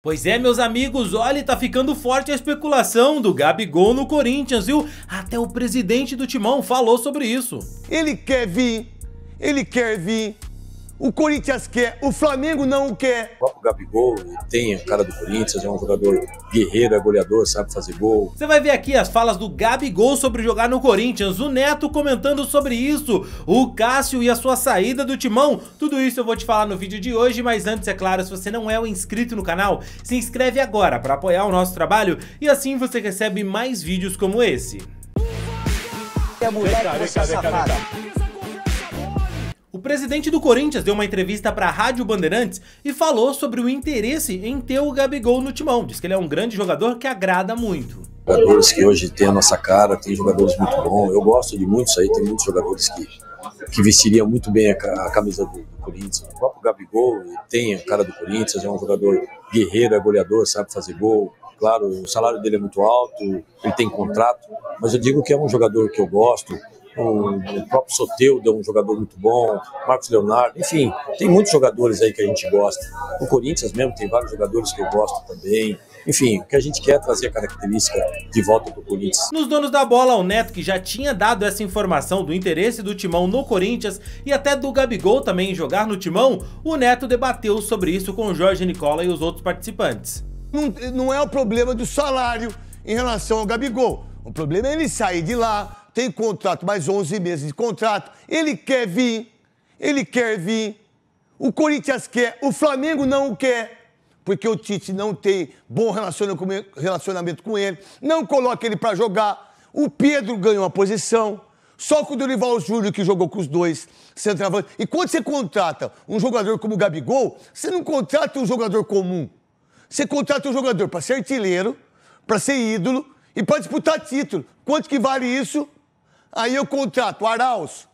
Pois é, meus amigos, olha, tá ficando forte a especulação do Gabigol no Corinthians, viu? Até o presidente do Timão falou sobre isso. Ele quer vir, ele quer vir, o Corinthians quer, o Flamengo não quer. O próprio Gabigol tem a cara do Corinthians, é um jogador guerreiro, é goleador, sabe fazer gol. Você vai ver aqui as falas do Gabigol sobre jogar no Corinthians, o Neto comentando sobre isso, o Cássio e a sua saída do timão. Tudo isso eu vou te falar no vídeo de hoje, mas antes, é claro, se você não é um inscrito no canal, se inscreve agora para apoiar o nosso trabalho e assim você recebe mais vídeos como esse. É vem cá, vem cá, vem cá, vem cá. O presidente do Corinthians deu uma entrevista para a Rádio Bandeirantes e falou sobre o interesse em ter o Gabigol no timão. Diz que ele é um grande jogador que agrada muito. Jogadores que hoje têm a nossa cara, tem jogadores muito bons. Eu gosto de muitos aí, tem muitos jogadores que, que vestiriam muito bem a, a camisa do, do, Corinthians. O próprio Gabigol tem a cara do Corinthians, é um jogador guerreiro, é goleador, sabe fazer gol. Claro, o salário dele é muito alto, ele tem contrato, mas eu digo que é um jogador que eu gosto, o próprio Soteudo é um jogador muito bom, Marcos Leonardo, enfim, tem muitos jogadores aí que a gente gosta. O Corinthians mesmo tem vários jogadores que eu gosto também. Enfim, o que a gente quer é trazer a característica de volta para o Corinthians. Nos donos da bola, o Neto, que já tinha dado essa informação do interesse do Timão no Corinthians e até do Gabigol também em jogar no Timão, o Neto debateu sobre isso com o Jorge Nicola e os outros participantes. Não, não é o problema do salário em relação ao Gabigol. O problema é ele sair de lá, tem contrato, mais 11 meses de contrato. Ele quer vir, ele quer vir. O Corinthians quer, o Flamengo não quer, porque o Tite não tem bom relacionamento com ele, não coloca ele para jogar. O Pedro ganhou uma posição. Só com o Dorival Júnior, que jogou com os dois centroavantes. E quando você contrata um jogador como o Gabigol, você não contrata um jogador comum. Você contrata um jogador para ser artilheiro, para ser ídolo e para disputar título. Quanto que vale isso? Aí eu contrato Arauz,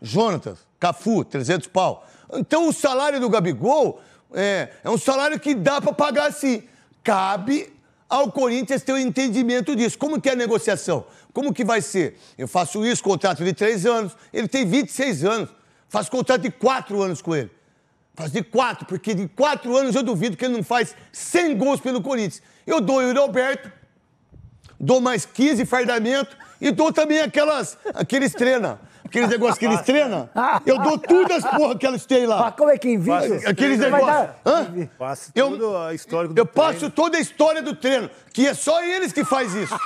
Jonatas, Cafu, 300 pau. Então o salário do Gabigol é, é um salário que dá para pagar sim. Cabe ao Corinthians ter o um entendimento disso. Como que é a negociação? Como que vai ser? Eu faço isso, contrato de três anos, ele tem 26 anos. Faço contrato de quatro anos com ele. Faço de quatro, porque de quatro anos eu duvido que ele não faz 100 gols pelo Corinthians. Eu dou o Roberto, Alberto, dou mais 15 fardamento e então, dou também aquelas, aqueles treina. Aqueles negócios que eles treinam, eu dou tudo as porra que eles têm lá. Mas como é que invita? Aqueles negócios. Hã? Passo eu, a história do Eu passo toda a história do treino, que é só eles que faz isso.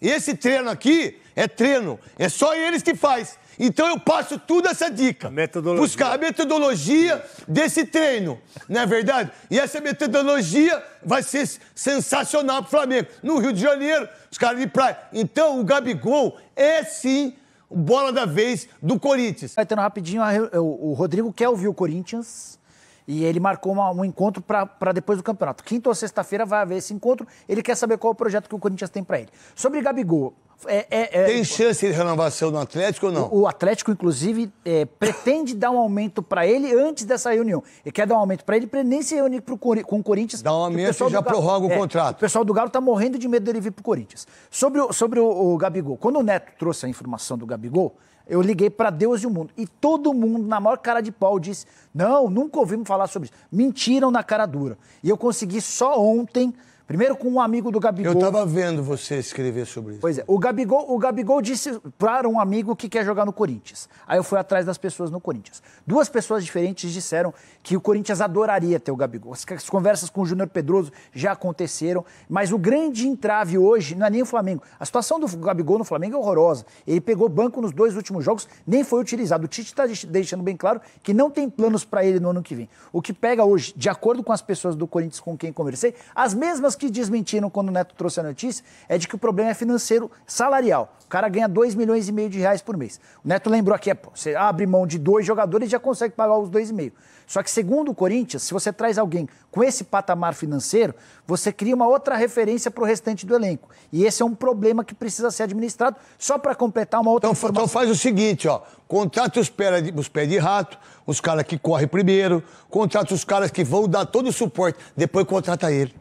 Esse treino aqui, é treino. É só eles que faz. Então eu passo tudo essa dica. Metodologia. Buscar a metodologia desse treino, não é verdade? E essa metodologia vai ser sensacional para o Flamengo. No Rio de Janeiro, os caras de praia. Então o Gabigol é sim bola da vez do Corinthians. Vai tendo rapidinho, o Rodrigo quer ouvir o Corinthians. E ele marcou uma, um encontro para depois do campeonato. Quinta ou sexta-feira vai haver esse encontro. Ele quer saber qual é o projeto que o Corinthians tem para ele. Sobre Gabigol. É, é, é, tem chance de renovação no Atlético ou não? O, o Atlético, inclusive, é, pretende dar um aumento para ele antes dessa reunião. Ele quer dar um aumento para ele para nem se reunir pro, com o Corinthians. Dá um aumento e já Galo, prorroga o é, contrato. O pessoal do Galo está morrendo de medo dele vir para o Corinthians. Sobre, sobre o, o Gabigol. Quando o Neto trouxe a informação do Gabigol, eu liguei para Deus e o mundo. E todo mundo, na maior cara de pau, disse: Não, nunca ouvimos falar sobre isso. Mentiram na cara dura. E eu consegui só ontem Primeiro com um amigo do Gabigol. Eu estava vendo você escrever sobre isso. Pois é, o Gabigol, o Gabigol disse para um amigo que quer jogar no Corinthians. Aí eu fui atrás das pessoas no Corinthians. Duas pessoas diferentes disseram que o Corinthians adoraria ter o Gabigol. As conversas com o Júnior Pedroso já aconteceram, mas o grande entrave hoje não é nem o Flamengo. A situação do Gabigol no Flamengo é horrorosa. Ele pegou banco nos dois últimos jogos, nem foi utilizado. O Tite está deixando bem claro que não tem planos para ele no ano que vem. O que pega hoje, de acordo com as pessoas do Corinthians com quem conversei, as mesmas que desmentiram quando o Neto trouxe a notícia é de que o problema é financeiro salarial. O cara ganha 2 milhões e meio de reais por mês. O Neto lembrou aqui, é, pô, você abre mão de dois jogadores e já consegue pagar os dois e meio. Só que segundo o Corinthians, se você traz alguém com esse patamar financeiro, você cria uma outra referência para o restante do elenco. E esse é um problema que precisa ser administrado só para completar uma outra então, então informação. Então faz o seguinte, ó, contrata os pés de, os pés de rato, os caras que correm primeiro, contrata os caras que vão dar todo o suporte, depois contrata ele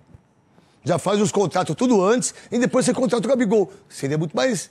já faz os contratos tudo antes e depois você contrata o Gabigol. Seria muito mais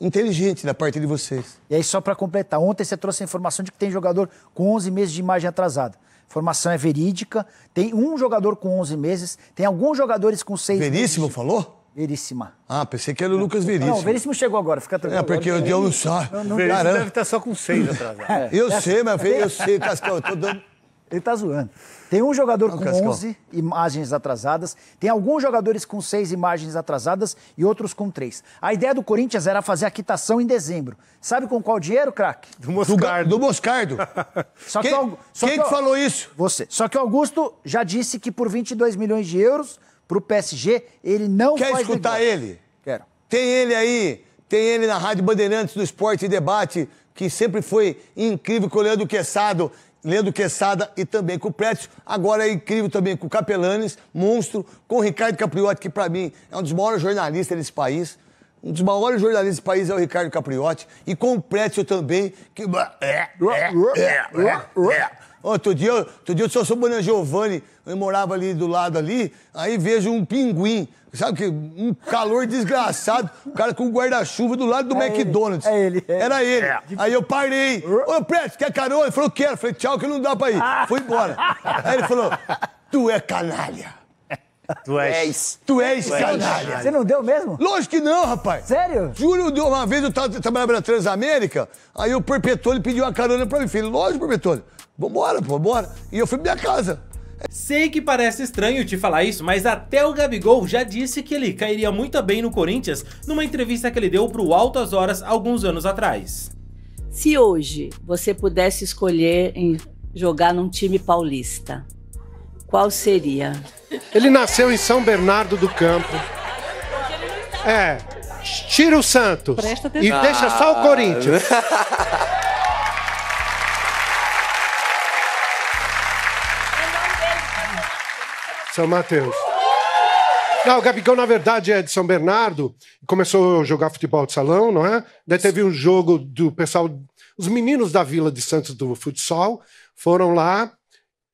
inteligente da parte de vocês. E aí, só para completar, ontem você trouxe a informação de que tem jogador com 11 meses de imagem atrasada. Informação é verídica, tem um jogador com 11 meses, tem alguns jogadores com 6 Veríssimo falou? Veríssima. Ah, pensei que era o Lucas Veríssimo. Não, Veríssimo chegou agora, fica tranquilo. É, porque agora, eu, eu não sei. Veríssimo deve estar só com 6 atrasado. eu é, sei, mas eu sei, Cascão, eu tô dando... Ele tá zoando. Tem um jogador com 11 imagens atrasadas, tem alguns jogadores com 6 imagens atrasadas e outros com 3. A ideia do Corinthians era fazer a quitação em dezembro. Sabe com qual dinheiro, craque? Do Moscardo. Do, do Moscardo. Só quem, que, só quem que, que falou isso? Você. Só que o Augusto já disse que por 22 milhões de euros para o PSG, ele não Quer faz escutar negócio. ele? Quero. Tem ele aí, tem ele na Rádio Bandeirantes do Esporte e Debate, que sempre foi incrível com o Leandro Quessado. Leandro Quessada e também com o Prétio. Agora é incrível também com o Capelanes, monstro, com o Ricardo Capriotti, que para mim é um dos maiores jornalistas desse país. Um dos maiores jornalistas desse país é o Ricardo Capriotti. E com o Prétio também, que. É, é, é, é, é. Outro dia, outro dia eu sou Sobana Giovanni, eu morava ali do lado ali, aí vejo um pinguim, sabe que um calor desgraçado, o cara com guarda-chuva do lado do é McDonald's. É ele, é ele, é Era ele. É. Aí eu parei. Ô, Preto, quer carona? Ele falou, quero. falei, tchau, que não dá pra ir. Ah. Fui embora. aí ele falou, tu é canalha. Tu és. É tu és, tu és canalha. Você não deu mesmo? Lógico que não, rapaz. Sério? Júlio deu uma vez, eu trabalhando na Transamérica, aí o Perpetone pediu uma carona pra mim. Falei, lógico, Perpetone. Vambora, vambora. E eu fui pra minha casa. Sei que parece estranho te falar isso, mas até o Gabigol já disse que ele cairia muito bem no Corinthians numa entrevista que ele deu pro Altas Horas alguns anos atrás. Se hoje você pudesse escolher em jogar num time paulista, qual seria? Ele nasceu em São Bernardo do Campo. É, tira o Santos e deixa só o Corinthians. São Mateus. Não, o Gabigol, na verdade, é de São Bernardo. Começou a jogar futebol de salão, não é? Daí teve um jogo do pessoal. Os meninos da Vila de Santos do futsal foram lá.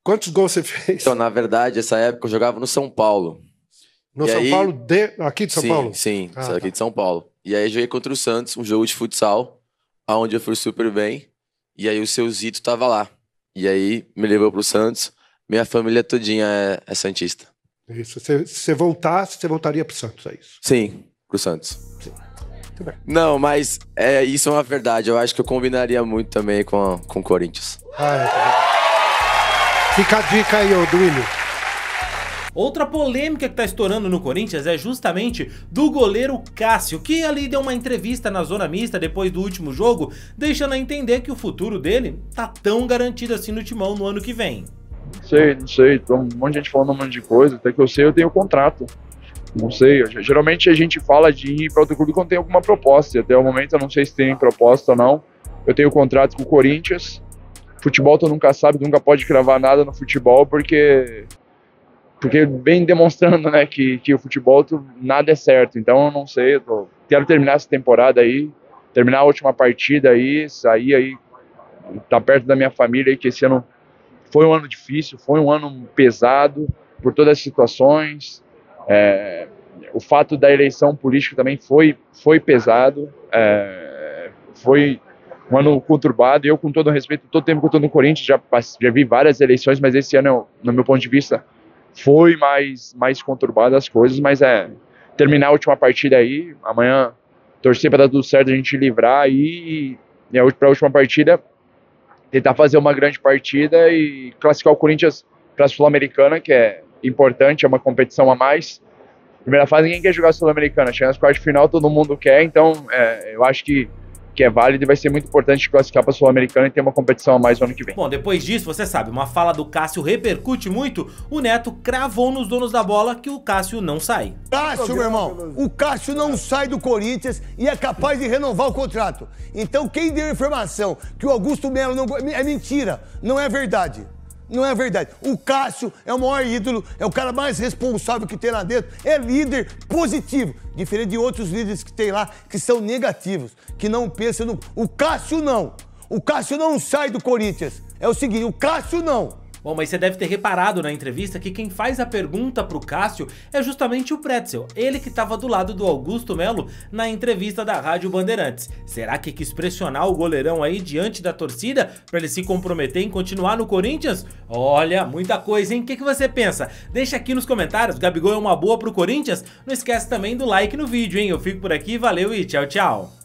Quantos gols você fez? Então, na verdade, essa época eu jogava no São Paulo. No e São aí... Paulo de... Aqui de São sim, Paulo? Sim, ah, aqui tá. de São Paulo. E aí joguei contra o Santos, um jogo de futsal, onde eu fui super bem. E aí o seu Zito tava lá. E aí me levou pro Santos. Minha família todinha é, é Santista. É isso. Se você voltar, você voltaria pro Santos, é isso? Sim, pro Santos. Sim. Muito bem. Não, mas é, isso é uma verdade. Eu acho que eu combinaria muito também com o com Corinthians. Ah, é, Fica a dica aí, ô Duílio. Outra polêmica que está estourando no Corinthians é justamente do goleiro Cássio, que ali deu uma entrevista na zona mista depois do último jogo, deixando a entender que o futuro dele tá tão garantido assim no timão no ano que vem sei, não sei, um monte de gente falando um monte de coisa, até que eu sei, eu tenho contrato. Não sei, eu, geralmente a gente fala de ir para outro clube quando tem alguma proposta, e até o momento eu não sei se tem proposta ou não. Eu tenho contrato com o Corinthians, futebol tu nunca sabe, tu nunca pode cravar nada no futebol, porque porque bem demonstrando, né, que, que o futebol tu, nada é certo. Então eu não sei, eu tô, quero terminar essa temporada aí, terminar a última partida aí, sair aí, tá perto da minha família aí, que esse ano foi um ano difícil, foi um ano pesado por todas as situações. É, o fato da eleição política também foi, foi pesado, é, foi um ano conturbado. Eu, com todo respeito, todo tempo que eu estou no Corinthians, já, já vi várias eleições, mas esse ano, eu, no meu ponto de vista, foi mais, mais conturbado as coisas. Mas é terminar a última partida aí, amanhã torcer para dar tudo certo, a gente livrar e, e para a última partida tentar fazer uma grande partida e classificar o Corinthians para a Sul-Americana, que é importante, é uma competição a mais. Primeira fase, ninguém quer jogar Sul-Americana. Chega nas quartas de final, todo mundo quer. Então, é, eu acho que que é válido e vai ser muito importante classificar para a Sul-Americana e ter uma competição a mais no ano que vem. Bom, depois disso, você sabe, uma fala do Cássio repercute muito, o Neto cravou nos donos da bola que o Cássio não sai. Cássio, meu irmão, o Cássio não sai do Corinthians e é capaz de renovar o contrato. Então quem deu a informação que o Augusto Melo não... é mentira, não é verdade. Não é verdade. O Cássio é o maior ídolo, é o cara mais responsável que tem lá dentro, é líder positivo, diferente de outros líderes que tem lá que são negativos, que não pensam no. O Cássio não. O Cássio não sai do Corinthians. É o seguinte, o Cássio não. Bom, mas você deve ter reparado na entrevista que quem faz a pergunta pro Cássio é justamente o Pretzel, ele que estava do lado do Augusto Melo na entrevista da Rádio Bandeirantes. Será que quis pressionar o goleirão aí diante da torcida para ele se comprometer em continuar no Corinthians? Olha, muita coisa, hein? O que, que você pensa? Deixa aqui nos comentários, Gabigol é uma boa pro Corinthians? Não esquece também do like no vídeo, hein? Eu fico por aqui, valeu e tchau, tchau!